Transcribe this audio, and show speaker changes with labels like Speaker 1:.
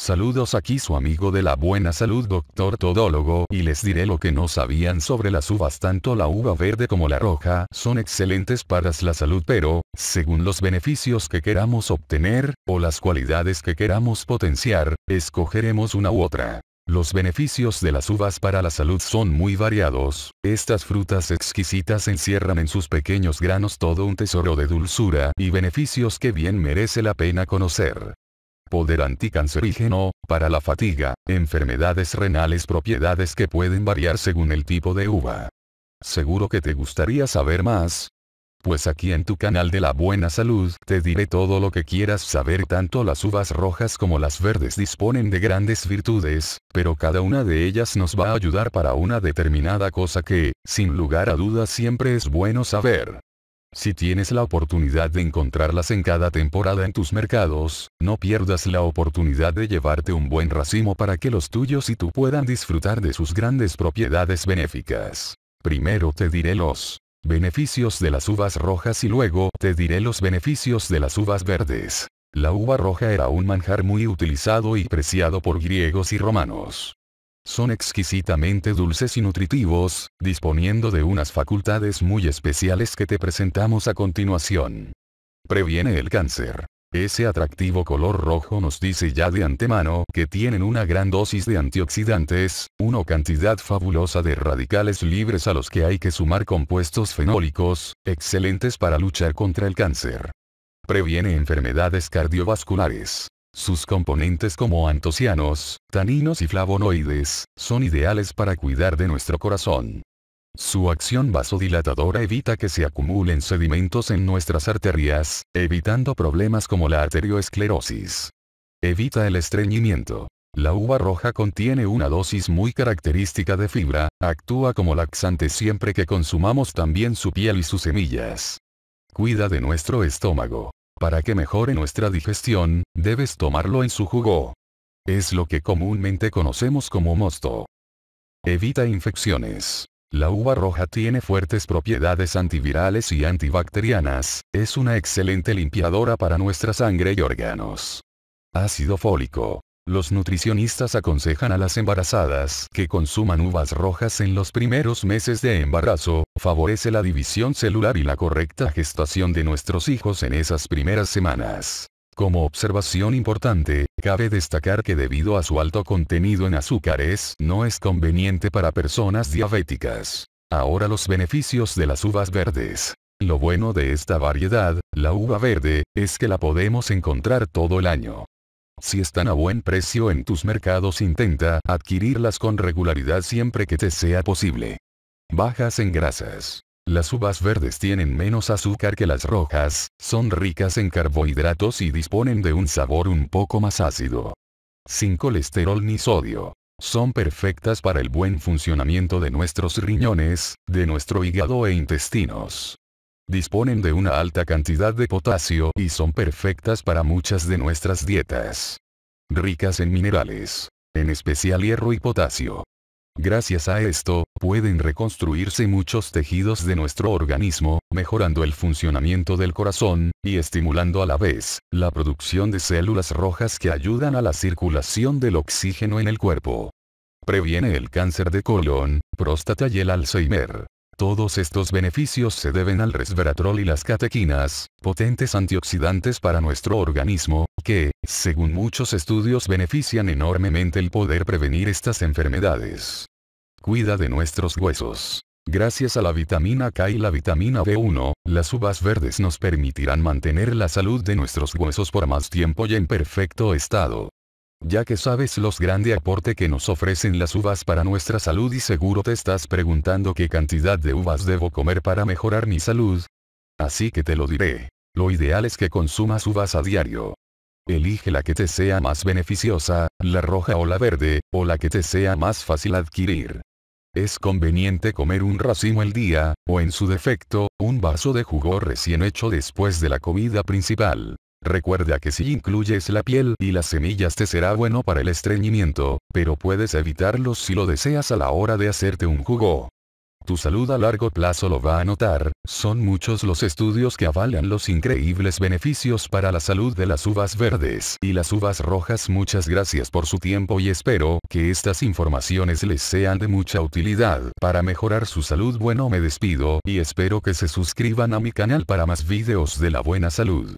Speaker 1: Saludos aquí su amigo de la buena salud doctor todólogo y les diré lo que no sabían sobre las uvas tanto la uva verde como la roja son excelentes para la salud pero, según los beneficios que queramos obtener, o las cualidades que queramos potenciar, escogeremos una u otra. Los beneficios de las uvas para la salud son muy variados, estas frutas exquisitas encierran en sus pequeños granos todo un tesoro de dulzura y beneficios que bien merece la pena conocer poder anticancerígeno, para la fatiga, enfermedades renales propiedades que pueden variar según el tipo de uva. Seguro que te gustaría saber más. Pues aquí en tu canal de la buena salud te diré todo lo que quieras saber tanto las uvas rojas como las verdes disponen de grandes virtudes, pero cada una de ellas nos va a ayudar para una determinada cosa que, sin lugar a dudas siempre es bueno saber. Si tienes la oportunidad de encontrarlas en cada temporada en tus mercados, no pierdas la oportunidad de llevarte un buen racimo para que los tuyos y tú puedan disfrutar de sus grandes propiedades benéficas. Primero te diré los beneficios de las uvas rojas y luego te diré los beneficios de las uvas verdes. La uva roja era un manjar muy utilizado y preciado por griegos y romanos son exquisitamente dulces y nutritivos, disponiendo de unas facultades muy especiales que te presentamos a continuación. Previene el cáncer. Ese atractivo color rojo nos dice ya de antemano que tienen una gran dosis de antioxidantes, una cantidad fabulosa de radicales libres a los que hay que sumar compuestos fenólicos, excelentes para luchar contra el cáncer. Previene enfermedades cardiovasculares. Sus componentes como antocianos, taninos y flavonoides, son ideales para cuidar de nuestro corazón. Su acción vasodilatadora evita que se acumulen sedimentos en nuestras arterias, evitando problemas como la arterioesclerosis. Evita el estreñimiento. La uva roja contiene una dosis muy característica de fibra, actúa como laxante siempre que consumamos también su piel y sus semillas. Cuida de nuestro estómago. Para que mejore nuestra digestión, debes tomarlo en su jugo. Es lo que comúnmente conocemos como mosto. Evita infecciones. La uva roja tiene fuertes propiedades antivirales y antibacterianas, es una excelente limpiadora para nuestra sangre y órganos. Ácido fólico. Los nutricionistas aconsejan a las embarazadas que consuman uvas rojas en los primeros meses de embarazo, favorece la división celular y la correcta gestación de nuestros hijos en esas primeras semanas. Como observación importante, cabe destacar que debido a su alto contenido en azúcares, no es conveniente para personas diabéticas. Ahora los beneficios de las uvas verdes. Lo bueno de esta variedad, la uva verde, es que la podemos encontrar todo el año. Si están a buen precio en tus mercados intenta adquirirlas con regularidad siempre que te sea posible. Bajas en grasas. Las uvas verdes tienen menos azúcar que las rojas, son ricas en carbohidratos y disponen de un sabor un poco más ácido. Sin colesterol ni sodio. Son perfectas para el buen funcionamiento de nuestros riñones, de nuestro hígado e intestinos disponen de una alta cantidad de potasio y son perfectas para muchas de nuestras dietas. Ricas en minerales, en especial hierro y potasio. Gracias a esto, pueden reconstruirse muchos tejidos de nuestro organismo, mejorando el funcionamiento del corazón, y estimulando a la vez, la producción de células rojas que ayudan a la circulación del oxígeno en el cuerpo. Previene el cáncer de colon, próstata y el Alzheimer. Todos estos beneficios se deben al resveratrol y las catequinas, potentes antioxidantes para nuestro organismo, que, según muchos estudios benefician enormemente el poder prevenir estas enfermedades. Cuida de nuestros huesos. Gracias a la vitamina K y la vitamina B1, las uvas verdes nos permitirán mantener la salud de nuestros huesos por más tiempo y en perfecto estado. Ya que sabes los grandes aporte que nos ofrecen las uvas para nuestra salud y seguro te estás preguntando qué cantidad de uvas debo comer para mejorar mi salud. Así que te lo diré. Lo ideal es que consumas uvas a diario. Elige la que te sea más beneficiosa, la roja o la verde, o la que te sea más fácil adquirir. Es conveniente comer un racimo al día, o en su defecto, un vaso de jugo recién hecho después de la comida principal. Recuerda que si incluyes la piel y las semillas te será bueno para el estreñimiento, pero puedes evitarlos si lo deseas a la hora de hacerte un jugo. Tu salud a largo plazo lo va a notar, son muchos los estudios que avalan los increíbles beneficios para la salud de las uvas verdes y las uvas rojas. Muchas gracias por su tiempo y espero que estas informaciones les sean de mucha utilidad para mejorar su salud. Bueno me despido y espero que se suscriban a mi canal para más videos de la buena salud.